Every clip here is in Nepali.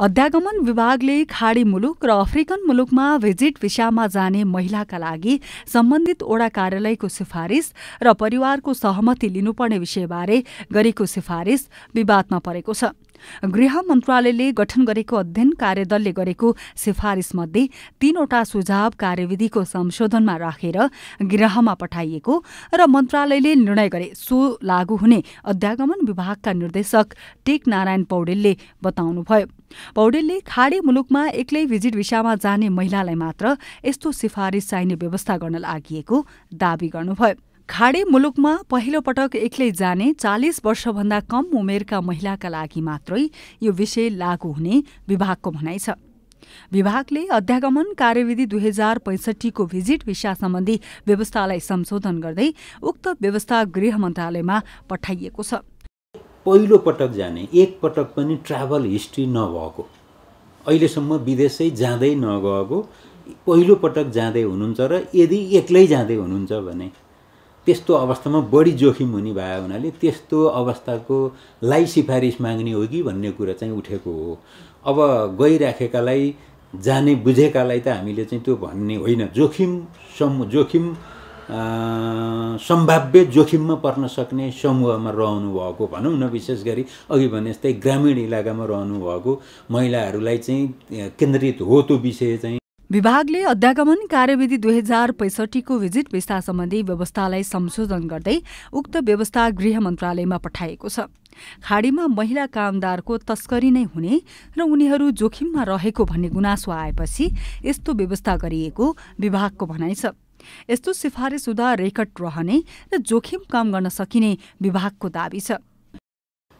अध्यागमन विभागले खाडी मुलुक र अफ्रिकन मुलुकमा भिजिट भिसामा जाने महिलाका लागि सम्बन्धित ओडा कार्यालयको सिफारिस र परिवारको सहमति लिनुपर्ने विषयबारे गरेको सिफारिस विवादमा परेको छ गृह मन्त्रालयले गठन गरेको अध्ययन कार्यदलले गरेको सिफारिसमध्ये तीनवटा सुझाव कार्यविधिको संशोधनमा राखेर गृहमा पठाइएको र मन्त्रालयले निर्णय गरे सो लागू हुने अध्यागमन विभागका निर्देशक टेक नारायण पौडेलले बताउनुभयो पौडेलले खाडी मुलुकमा एक्लै भिजिट भिसामा जाने महिलालाई मात्र यस्तो सिफारिस चाहिने व्यवस्था गर्न लागि दावी गर्नुभयो खाडे मुलुकमा पहिलो पटक एक्लै जाने चालिस वर्षभन्दा कम उमेरका महिलाका लागि मात्रै यो विषय लागू हुने विभागको भनाइ छ विभागले अध्यागमन कार्यविधि दुई हजार पैँसठीको भिजिट भिसा सम्बन्धी व्यवस्थालाई संशोधन गर्दै उक्त व्यवस्था गृह मन्त्रालयमा पठाइएको छ पहिलो पटक जाने एक पटक पनि ट्राभल हिस्ट्री नभएको अहिलेसम्म विदेशै जाँदै नगएको पहिलो पटक जाँदै हुनुहुन्छ र यदि एक्लै जाँदै हुनुहुन्छ भने त्यस्तो अवस्थामा बढी जोखिम हुने भए हुनाले त्यस्तो अवस्थाको लाई सिफारिस माग्ने हो कि भन्ने कुरा चाहिँ उठेको हो अब गइराखेकालाई जाने बुझेकालाई त हामीले चाहिँ त्यो भन्ने होइन जोखिम सम जोखिम सम्भाव्य जोखिममा पर्न सक्ने समूहमा रहनु भएको भनौँ न विशेष गरी अघि भने जस्तै ग्रामीण इलाकामा रहनु भएको महिलाहरूलाई चाहिँ केन्द्रित हो त्यो विषय चाहिँ विभागले अध्यागमन कार्यविधि दुई हजार पैँसठीको भिजिट भिस्ता सम्बन्धी व्यवस्थालाई संशोधन गर्दै उक्त व्यवस्था गृह मन्त्रालयमा पठाएको छ खाडीमा महिला कामदारको तस्करी नै हुने र उनीहरू जोखिममा रहेको भन्ने गुनासो आएपछि यस्तो व्यवस्था गरिएको विभागको भनाइ छ यस्तो सिफारिस हुँदा रेकर्ड रहने र जोखिम कम गर्न सकिने विभागको दावी छ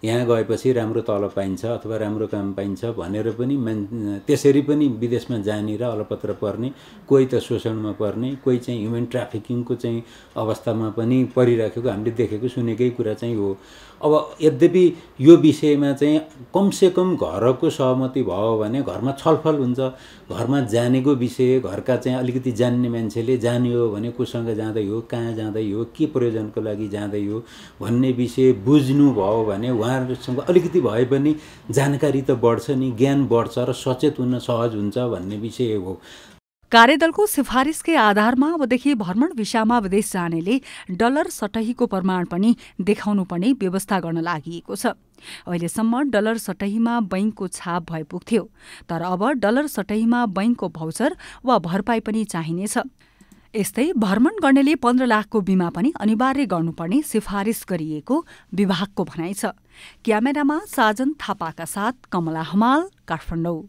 यहाँ गएपछि राम्रो तलब पाइन्छ अथवा राम्रो काम पाइन्छ भनेर पनि मान् त्यसरी पनि विदेशमा जाने र अलपत्र पर्ने कोही त शोषणमा पर्ने कोही चाहिँ ह्युमन ट्राफिकिङको चाहिँ अवस्थामा पनि परिराखेको हामीले देखेको सुनेकै कुरा चाहिँ हो अब यद्यपि यो विषयमा चाहिँ कमसेकम घरको सहमति भयो भने घरमा छलफल हुन्छ घरमा जानेको विषय घरका चाहिँ अलिकति जान्ने मान्छेले जाने हो भने कोसँग जाँदै हो कहाँ जाँदै हो के प्रयोजनको लागि जाँदै हो भन्ने विषय बुझ्नु भयो भने उहाँहरूसँग अलिकति भए पनि जानकारी त बढ्छ नि ज्ञान बढ्छ र सचेत हुन सहज हुन्छ भन्ने विषय हो कार्यदलको सिफारिसकै आधारमा अबदेखि भ्रमण भिसामा विदेश जानेले डलर सटहीको प्रमाण पनि देखाउनुपर्ने व्यवस्था गर्न लागि छ अहिलेसम्म डलर सटहीमा बैङ्कको छाप भए पुग्थ्यो तर अब डलर सटहीमा बैङ्कको भौचर वा भरपाई पनि चाहिनेछ यस्तै भ्रमण गर्नेले पन्ध्र लाखको बिमा पनि अनिवार्य गर्नुपर्ने सिफारिस गरिएको विभागको भनाइ छ क्यामेरामा साजन थापाका साथ कमला हमाल काठमाडौँ